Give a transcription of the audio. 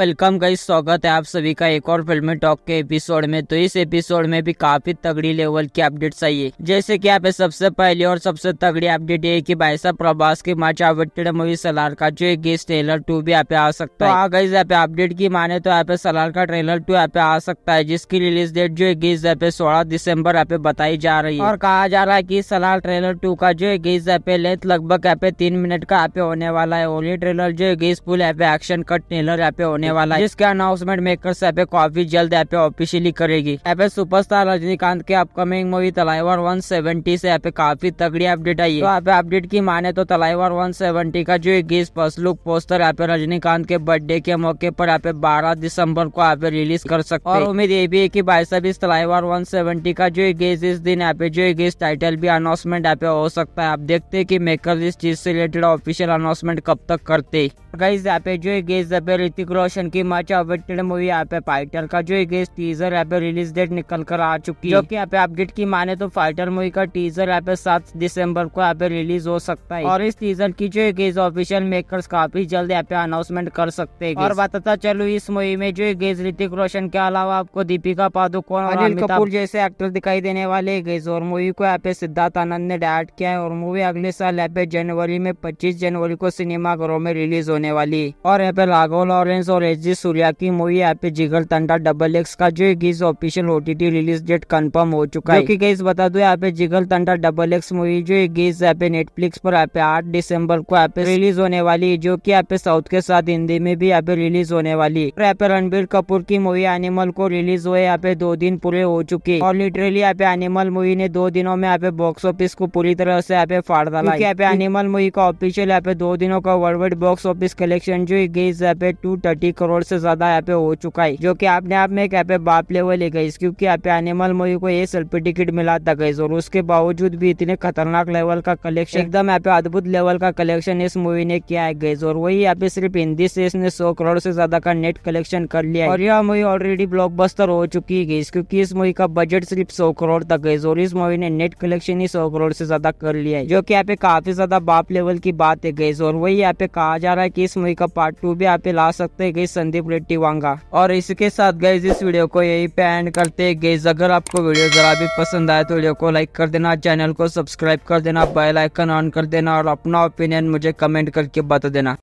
welcome गई स्वागत है आप सभी का एक और फिल्मी टॉक के एपिसोड में तो इस एपिसोड में भी काफी तगड़ी लेवल की अपडेट्स आई है जैसे कि आप सबसे पहले और सबसे तगड़ी अपडेट ये कि भाई साहब प्रभास की माँ चावटेड मूवी सलार का जो एक गेस्ट ट्रेलर टू भी यहाँ पे आ सकता है आ गई यहाँ पे अपडेट की माने तो यहाँ पे सलार का ट्रेलर टू यहाँ पे आ सकता है जिसकी रिलीज डेट जो है गेस्ट यहाँ पे सोलह दिसम्बर यहाँ पे बताई जा रही है और कहा जा रहा है की सलार ट्रेलर टू का जो है गेस यहाँ पे लेंथ लगभग यहाँ पे तीन मिनट का यहाँ पे होने वाला है ओनली ट्रेलर जो है फुल यहाँ पे एक्शन कट ट्रेलर यहाँ पे होने आने वाला है जिसका अनाउंसमेंट मेकर एपे काफी जल्द एपे ऑफिशियली करेगी एपे सुपरस्टार रजनीकांत के अपकमिंग मूवी तलाईवर 170 से एपे काफी तगड़ी अपडेट आई है तो अपडेट की माने तो तलाईवर 170 का जो इक्कीस फर्स्ट लुक पोस्टर पे रजनीकांत के बर्थडे के मौके पर पे बारह दिसंबर को आप रिलीज कर सकते और उम्मीद ये भी है की बाईस इस तलाईवर वन का जो इक्कीस इस दिन पे जो इक्कीस टाइटल भी अनाउंसमेंट पे हो सकता है आप देखते हैं की मेकर इस चीज से रिलेटेड ऑफिशियल अनाउंसमेंट कब तक करते गाइस यहाँ पे जो इक्कीस ऋतिक रोशन रोशन की मच अवेटेड मूवी यहाँ पे फाइटर का जो एक टीजर यहाँ पे रिलीज डेट निकल कर आ चुकी है जो की यहाँ पे अपडेट की माने तो फाइटर मूवी का टीजर यहाँ पे सात दिसंबर को यहाँ पे रिलीज हो सकता है और इस टीजर की जो एक ऑफिशियल मेकर्स काफी जल्द यहाँ पे अनाउंसमेंट कर सकते हैं और बताता चलो इस मूवी में जो गेज ऋतिक रोशन के अलावा आपको दीपिका पादुकोण और अनिल कपूर जैसे एक्टर दिखाई देने वाले गेज और मूवी को यहाँ पे सिद्धार्थ आनंद ने डायरेक्ट किया है और मूवी अगले साल यहाँ पे जनवरी में पच्चीस जनवरी को सिनेमा घरों में रिलीज होने वाली और यहाँ पे राघव लॉरेंस और रेजी सूर्या की मूवी यहाँ पे जिगर तंडा डबल एक्स का जो गीज official O T release date confirm हो चुका है क्योंकि बता दो यहाँ पे जिगर तंडा डबल एक्स मूवी जो गीज यहाँ पे नेटफ्लिक्स पर यहाँ पे आठ दिसंबर को यहाँ पे रिलीज होने वाली है जो की यहाँ पे साउथ के साथ हिंदी में भी यहाँ पे रिलीज होने वाली है यहाँ पे रणबीर कपूर की मूवी एनिमल को रिलीज हुए यहाँ पे दो दिन पूरे हो चुके और लिटरली यहाँ पे एनिमल मूवी ने दो दिनों में यहाँ पे बॉक्स ऑफिस को पूरी तरह से यहाँ पे फाड़ डाला यहाँ पे एनिमल मूवी का ऑफिशियल यहाँ पे दो दिनों का worldwide box office collection जो गई यहाँ पे टू थर्टी करोड़ से ज्यादा यहाँ पे हो चुका है जो की आपने आप में यहाँ पे बाप लेवल है गई क्योंकि यहाँ पे एनिमल मूवी को एक सेल्फी टिकट मिला था गई और उसके बावजूद भी इतने खतरनाक लेवल का कलेक्शन एकदम यहाँ पे अद्भुत लेवल का कलेक्शन इस मूवी ने किया है गई और वही यहाँ पे सिर्फ हिंदी से इसने सौ करोड़ से ज्यादा का नेट कलेक्शन कर लिया और यह मूवी ऑलरेडी ब्लॉक हो चुकी है क्योंकि इस मूवी का बजट सिर्फ सौ करोड़ तक गई और इस मूवी ने नेट कलेक्शन ही सौ करोड़ से ज्यादा कर लिया है जो की यहाँ पे काफी ज्यादा बाप लेवल की बात है गई और वही यहाँ पे कहा जा रहा है की इस मूवी का पार्ट टू भी यहाँ पे ला सकते गई संदीप रेड्डी वांगा और इसके साथ गए इस वीडियो को यही पे एंड करते गई अगर आपको वीडियो जरा भी पसंद आए तो वीडियो को लाइक कर देना चैनल को सब्सक्राइब कर देना बेल आइकन ऑन कर देना और अपना ओपिनियन मुझे कमेंट करके बता देना